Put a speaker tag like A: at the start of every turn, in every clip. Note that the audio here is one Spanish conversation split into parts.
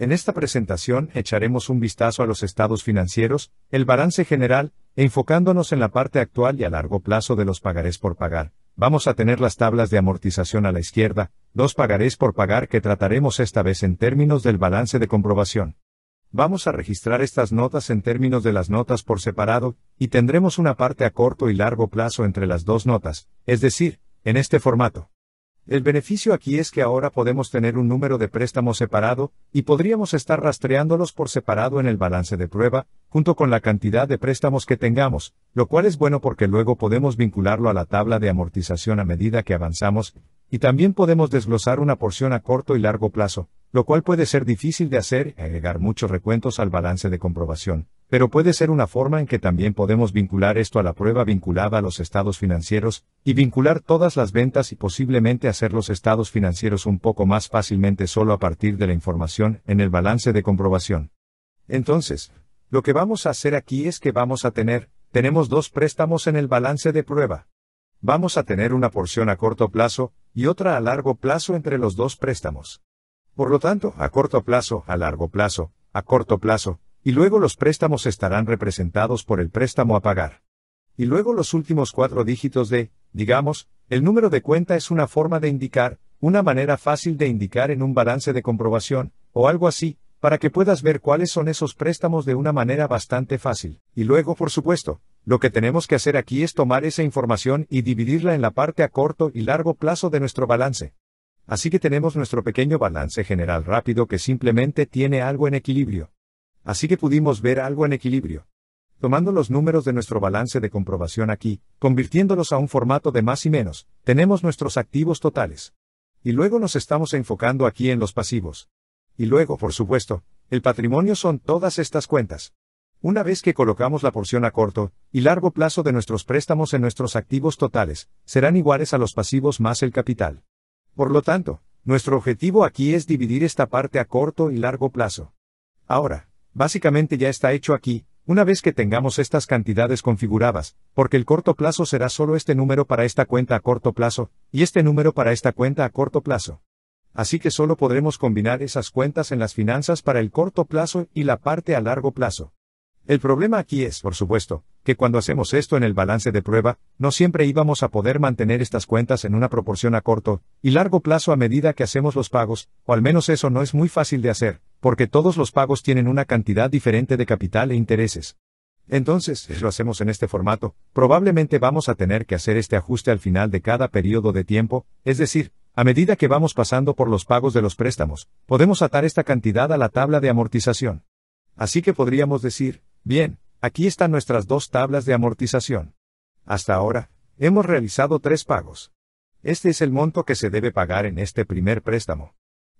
A: En esta presentación echaremos un vistazo a los estados financieros, el balance general, e enfocándonos en la parte actual y a largo plazo de los pagarés por pagar. Vamos a tener las tablas de amortización a la izquierda, dos pagarés por pagar que trataremos esta vez en términos del balance de comprobación. Vamos a registrar estas notas en términos de las notas por separado, y tendremos una parte a corto y largo plazo entre las dos notas, es decir, en este formato. El beneficio aquí es que ahora podemos tener un número de préstamos separado, y podríamos estar rastreándolos por separado en el balance de prueba, junto con la cantidad de préstamos que tengamos, lo cual es bueno porque luego podemos vincularlo a la tabla de amortización a medida que avanzamos, y también podemos desglosar una porción a corto y largo plazo, lo cual puede ser difícil de hacer y agregar muchos recuentos al balance de comprobación. Pero puede ser una forma en que también podemos vincular esto a la prueba vinculada a los estados financieros, y vincular todas las ventas y posiblemente hacer los estados financieros un poco más fácilmente solo a partir de la información en el balance de comprobación. Entonces, lo que vamos a hacer aquí es que vamos a tener, tenemos dos préstamos en el balance de prueba. Vamos a tener una porción a corto plazo, y otra a largo plazo entre los dos préstamos. Por lo tanto, a corto plazo, a largo plazo, a corto plazo, y luego los préstamos estarán representados por el préstamo a pagar. Y luego los últimos cuatro dígitos de, digamos, el número de cuenta es una forma de indicar, una manera fácil de indicar en un balance de comprobación, o algo así, para que puedas ver cuáles son esos préstamos de una manera bastante fácil. Y luego, por supuesto, lo que tenemos que hacer aquí es tomar esa información y dividirla en la parte a corto y largo plazo de nuestro balance. Así que tenemos nuestro pequeño balance general rápido que simplemente tiene algo en equilibrio. Así que pudimos ver algo en equilibrio. Tomando los números de nuestro balance de comprobación aquí, convirtiéndolos a un formato de más y menos, tenemos nuestros activos totales. Y luego nos estamos enfocando aquí en los pasivos. Y luego, por supuesto, el patrimonio son todas estas cuentas. Una vez que colocamos la porción a corto y largo plazo de nuestros préstamos en nuestros activos totales, serán iguales a los pasivos más el capital. Por lo tanto, nuestro objetivo aquí es dividir esta parte a corto y largo plazo. Ahora, Básicamente ya está hecho aquí, una vez que tengamos estas cantidades configuradas, porque el corto plazo será solo este número para esta cuenta a corto plazo, y este número para esta cuenta a corto plazo. Así que solo podremos combinar esas cuentas en las finanzas para el corto plazo y la parte a largo plazo. El problema aquí es, por supuesto, que cuando hacemos esto en el balance de prueba, no siempre íbamos a poder mantener estas cuentas en una proporción a corto y largo plazo a medida que hacemos los pagos, o al menos eso no es muy fácil de hacer, porque todos los pagos tienen una cantidad diferente de capital e intereses. Entonces, si lo hacemos en este formato, probablemente vamos a tener que hacer este ajuste al final de cada periodo de tiempo, es decir, a medida que vamos pasando por los pagos de los préstamos, podemos atar esta cantidad a la tabla de amortización. Así que podríamos decir, bien, aquí están nuestras dos tablas de amortización. Hasta ahora, hemos realizado tres pagos. Este es el monto que se debe pagar en este primer préstamo.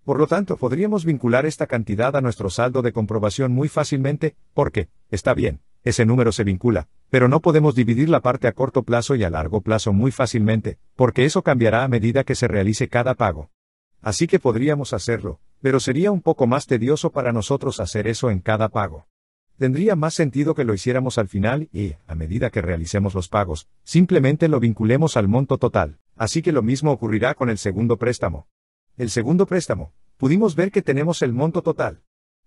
A: Por lo tanto, podríamos vincular esta cantidad a nuestro saldo de comprobación muy fácilmente, porque, está bien, ese número se vincula, pero no podemos dividir la parte a corto plazo y a largo plazo muy fácilmente, porque eso cambiará a medida que se realice cada pago. Así que podríamos hacerlo, pero sería un poco más tedioso para nosotros hacer eso en cada pago. Tendría más sentido que lo hiciéramos al final y, a medida que realicemos los pagos, simplemente lo vinculemos al monto total. Así que lo mismo ocurrirá con el segundo préstamo el segundo préstamo, pudimos ver que tenemos el monto total.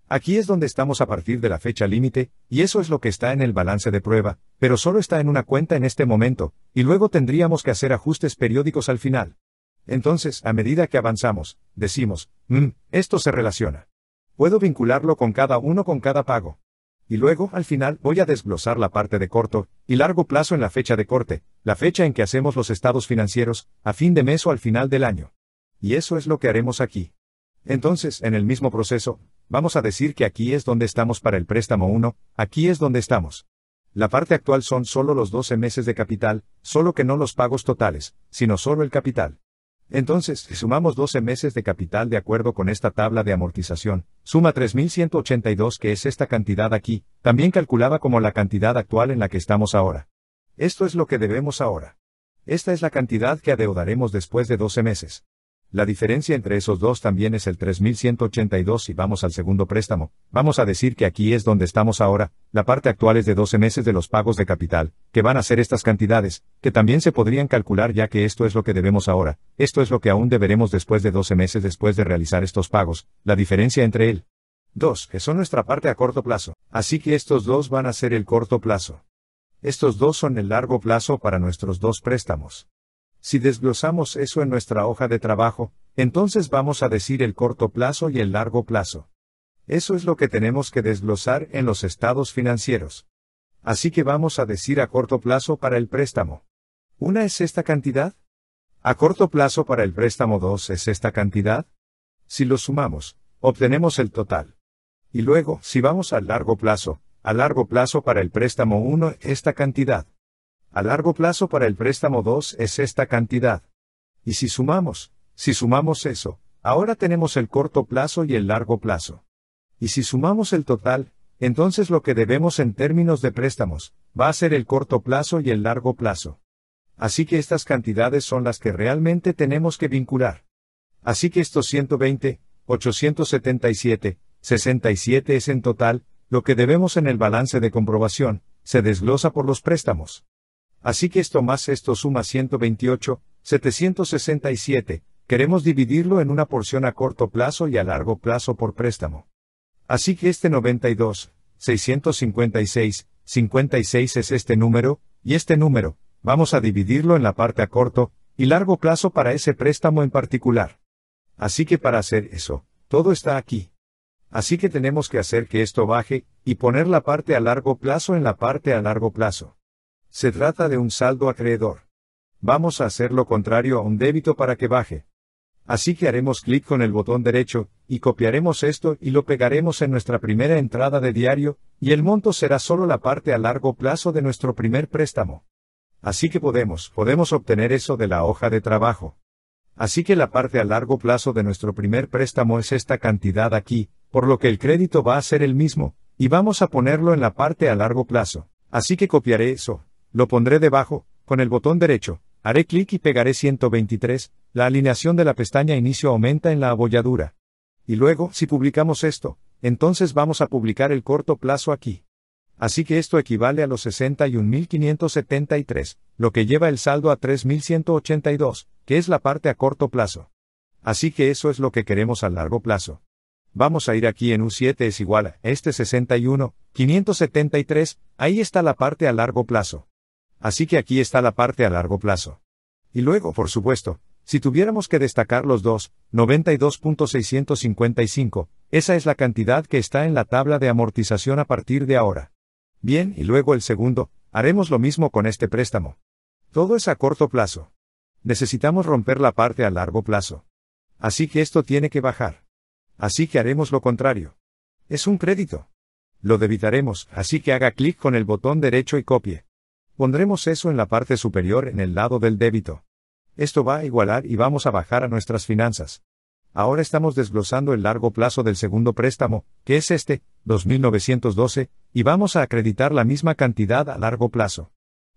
A: Aquí es donde estamos a partir de la fecha límite, y eso es lo que está en el balance de prueba, pero solo está en una cuenta en este momento, y luego tendríamos que hacer ajustes periódicos al final. Entonces, a medida que avanzamos, decimos, mmm, esto se relaciona. Puedo vincularlo con cada uno con cada pago. Y luego, al final, voy a desglosar la parte de corto y largo plazo en la fecha de corte, la fecha en que hacemos los estados financieros, a fin de mes o al final del año. Y eso es lo que haremos aquí. Entonces, en el mismo proceso, vamos a decir que aquí es donde estamos para el préstamo 1, aquí es donde estamos. La parte actual son solo los 12 meses de capital, solo que no los pagos totales, sino solo el capital. Entonces, si sumamos 12 meses de capital de acuerdo con esta tabla de amortización, suma 3.182 que es esta cantidad aquí, también calculada como la cantidad actual en la que estamos ahora. Esto es lo que debemos ahora. Esta es la cantidad que adeudaremos después de 12 meses. La diferencia entre esos dos también es el 3182 y vamos al segundo préstamo. Vamos a decir que aquí es donde estamos ahora, la parte actual es de 12 meses de los pagos de capital, que van a ser estas cantidades, que también se podrían calcular ya que esto es lo que debemos ahora, esto es lo que aún deberemos después de 12 meses después de realizar estos pagos, la diferencia entre él. 2. Que son nuestra parte a corto plazo. Así que estos dos van a ser el corto plazo. Estos dos son el largo plazo para nuestros dos préstamos. Si desglosamos eso en nuestra hoja de trabajo, entonces vamos a decir el corto plazo y el largo plazo. Eso es lo que tenemos que desglosar en los estados financieros. Así que vamos a decir a corto plazo para el préstamo. ¿Una es esta cantidad? A corto plazo para el préstamo 2 es esta cantidad. Si lo sumamos, obtenemos el total. Y luego, si vamos al largo plazo, a largo plazo para el préstamo 1 esta cantidad. A largo plazo para el préstamo 2 es esta cantidad. Y si sumamos, si sumamos eso, ahora tenemos el corto plazo y el largo plazo. Y si sumamos el total, entonces lo que debemos en términos de préstamos, va a ser el corto plazo y el largo plazo. Así que estas cantidades son las que realmente tenemos que vincular. Así que estos 120, 877, 67 es en total, lo que debemos en el balance de comprobación, se desglosa por los préstamos. Así que esto más esto suma 128, 767, queremos dividirlo en una porción a corto plazo y a largo plazo por préstamo. Así que este 92, 656, 56 es este número, y este número, vamos a dividirlo en la parte a corto y largo plazo para ese préstamo en particular. Así que para hacer eso, todo está aquí. Así que tenemos que hacer que esto baje, y poner la parte a largo plazo en la parte a largo plazo. Se trata de un saldo acreedor. Vamos a hacer lo contrario a un débito para que baje. Así que haremos clic con el botón derecho, y copiaremos esto y lo pegaremos en nuestra primera entrada de diario, y el monto será solo la parte a largo plazo de nuestro primer préstamo. Así que podemos, podemos obtener eso de la hoja de trabajo. Así que la parte a largo plazo de nuestro primer préstamo es esta cantidad aquí, por lo que el crédito va a ser el mismo, y vamos a ponerlo en la parte a largo plazo. Así que copiaré eso, lo pondré debajo, con el botón derecho, haré clic y pegaré 123, la alineación de la pestaña inicio aumenta en la abolladura. Y luego, si publicamos esto, entonces vamos a publicar el corto plazo aquí. Así que esto equivale a los 61.573, lo que lleva el saldo a 3.182, que es la parte a corto plazo. Así que eso es lo que queremos a largo plazo. Vamos a ir aquí en U7 es igual a este 61,573, ahí está la parte a largo plazo. Así que aquí está la parte a largo plazo. Y luego, por supuesto, si tuviéramos que destacar los dos, 92.655, esa es la cantidad que está en la tabla de amortización a partir de ahora. Bien, y luego el segundo, haremos lo mismo con este préstamo. Todo es a corto plazo. Necesitamos romper la parte a largo plazo. Así que esto tiene que bajar. Así que haremos lo contrario. Es un crédito. Lo debitaremos, así que haga clic con el botón derecho y copie. Pondremos eso en la parte superior en el lado del débito. Esto va a igualar y vamos a bajar a nuestras finanzas. Ahora estamos desglosando el largo plazo del segundo préstamo, que es este, 2912, y vamos a acreditar la misma cantidad a largo plazo.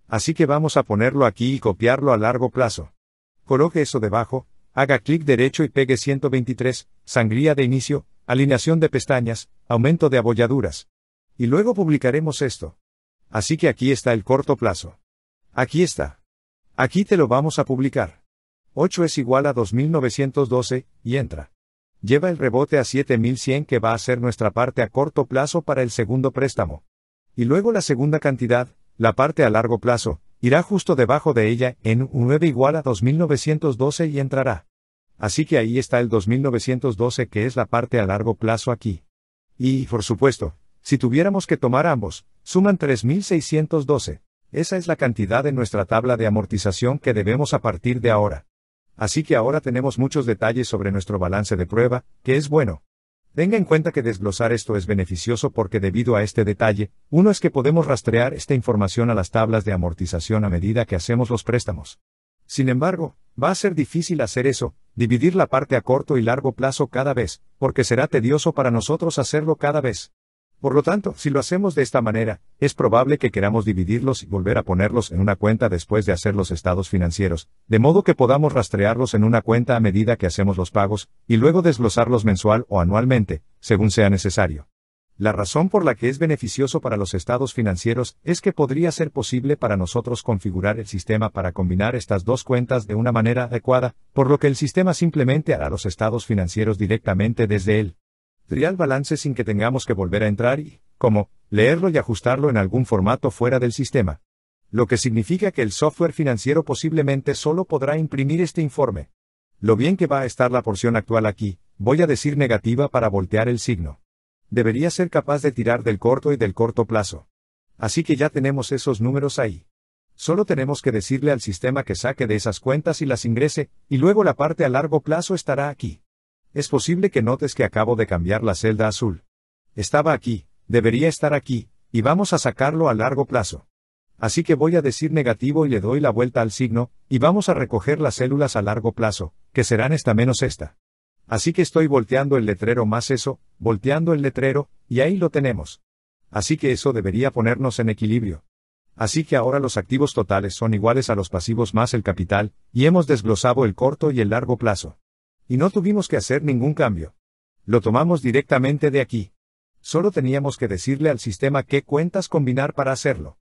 A: Así que vamos a ponerlo aquí y copiarlo a largo plazo. Coloque eso debajo, haga clic derecho y pegue 123, sangría de inicio, alineación de pestañas, aumento de abolladuras. Y luego publicaremos esto. Así que aquí está el corto plazo. Aquí está. Aquí te lo vamos a publicar. 8 es igual a 2912, y entra. Lleva el rebote a 7100 que va a ser nuestra parte a corto plazo para el segundo préstamo. Y luego la segunda cantidad, la parte a largo plazo, irá justo debajo de ella en 9 igual a 2912 y entrará. Así que ahí está el 2912 que es la parte a largo plazo aquí. Y, por supuesto, si tuviéramos que tomar ambos, Suman 3.612. Esa es la cantidad en nuestra tabla de amortización que debemos a partir de ahora. Así que ahora tenemos muchos detalles sobre nuestro balance de prueba, que es bueno. Tenga en cuenta que desglosar esto es beneficioso porque debido a este detalle, uno es que podemos rastrear esta información a las tablas de amortización a medida que hacemos los préstamos. Sin embargo, va a ser difícil hacer eso, dividir la parte a corto y largo plazo cada vez, porque será tedioso para nosotros hacerlo cada vez. Por lo tanto, si lo hacemos de esta manera, es probable que queramos dividirlos y volver a ponerlos en una cuenta después de hacer los estados financieros, de modo que podamos rastrearlos en una cuenta a medida que hacemos los pagos, y luego desglosarlos mensual o anualmente, según sea necesario. La razón por la que es beneficioso para los estados financieros es que podría ser posible para nosotros configurar el sistema para combinar estas dos cuentas de una manera adecuada, por lo que el sistema simplemente hará los estados financieros directamente desde él. Trial balance sin que tengamos que volver a entrar y, como, leerlo y ajustarlo en algún formato fuera del sistema. Lo que significa que el software financiero posiblemente solo podrá imprimir este informe. Lo bien que va a estar la porción actual aquí, voy a decir negativa para voltear el signo. Debería ser capaz de tirar del corto y del corto plazo. Así que ya tenemos esos números ahí. Solo tenemos que decirle al sistema que saque de esas cuentas y las ingrese, y luego la parte a largo plazo estará aquí. Es posible que notes que acabo de cambiar la celda azul. Estaba aquí, debería estar aquí, y vamos a sacarlo a largo plazo. Así que voy a decir negativo y le doy la vuelta al signo, y vamos a recoger las células a largo plazo, que serán esta menos esta. Así que estoy volteando el letrero más eso, volteando el letrero, y ahí lo tenemos. Así que eso debería ponernos en equilibrio. Así que ahora los activos totales son iguales a los pasivos más el capital, y hemos desglosado el corto y el largo plazo. Y no tuvimos que hacer ningún cambio. Lo tomamos directamente de aquí. Solo teníamos que decirle al sistema qué cuentas combinar para hacerlo.